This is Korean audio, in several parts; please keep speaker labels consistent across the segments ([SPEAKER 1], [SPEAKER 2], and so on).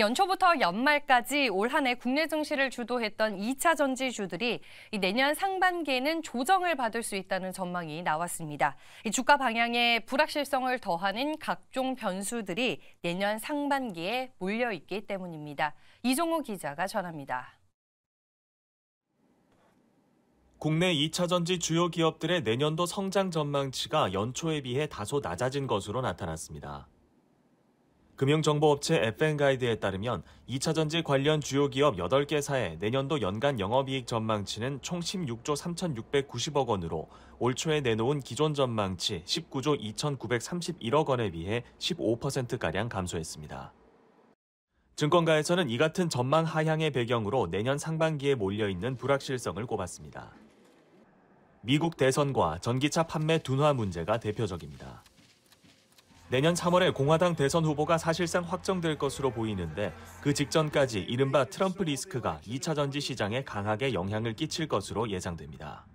[SPEAKER 1] 연초부터 연말까지 올한해 국내 증시를 주도했던 2차 전지주들이 내년 상반기에는 조정을 받을 수 있다는 전망이 나왔습니다. 주가 방향에 불확실성을 더하는 각종 변수들이 내년 상반기에 몰려있기 때문입니다. 이종우 기자가 전합니다.
[SPEAKER 2] 국내 2차 전지 주요 기업들의 내년도 성장 전망치가 연초에 비해 다소 낮아진 것으로 나타났습니다. 금융정보업체 FN가이드에 따르면 2차전지 관련 주요 기업 8개사의 내년도 연간 영업이익 전망치는 총 16조 3,690억 원으로 올 초에 내놓은 기존 전망치 19조 2,931억 원에 비해 15%가량 감소했습니다. 증권가에서는 이 같은 전망 하향의 배경으로 내년 상반기에 몰려있는 불확실성을 꼽았습니다. 미국 대선과 전기차 판매 둔화 문제가 대표적입니다. 내년 3월에 공화당 대선 후보가 사실상 확정될 것으로 보이는데 그 직전까지 이른바 트럼프 리스크가 2차 전지 시장에 강하게 영향을 끼칠 것으로 예상됩니다.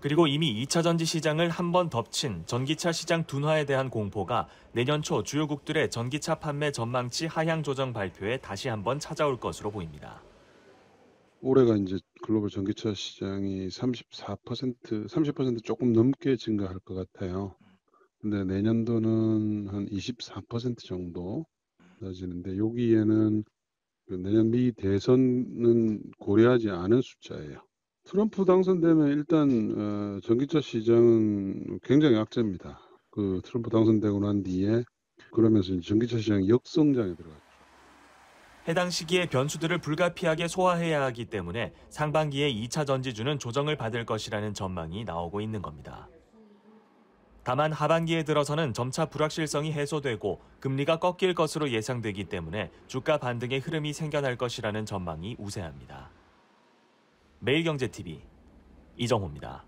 [SPEAKER 2] 그리고 이미 2차 전지 시장을 한 번 덮친 전기차 시장 둔화에 대한 공포가 내년 초 주요국들의 전기차 판매 전망치 하향 조정 발표에 다시 한 번 찾아올 것으로 보입니다.
[SPEAKER 3] 올해가 이제 글로벌 전기차 시장이 34% 30% 조금 넘게 증가할 것 같아요. 근데 내년도는 한 24% 정도 음. 낮지는데 여기에는 그 내년 미 대선은 고려하지 않은 숫자예요. 트럼프 당선되면 일단 어, 전기차 시장은 굉장히 악재입니다. 그 트럼프 당선되고 난 뒤에 그러면서 전기차 시장 역성장에 들어갔죠.
[SPEAKER 2] 해당 시기에 변수들을 불가피하게 소화해야 하기 때문에 상반기에 2차 전지주는 조정을 받을 것이라는 전망이 나오고 있는 겁니다. 다만 하반기에 들어서는 점차 불확실성이 해소되고 금리가 꺾일 것으로 예상되기 때문에 주가 반등의 흐름이 생겨날 것이라는 전망이 우세합니다. 매일경제TV 이정호입니다.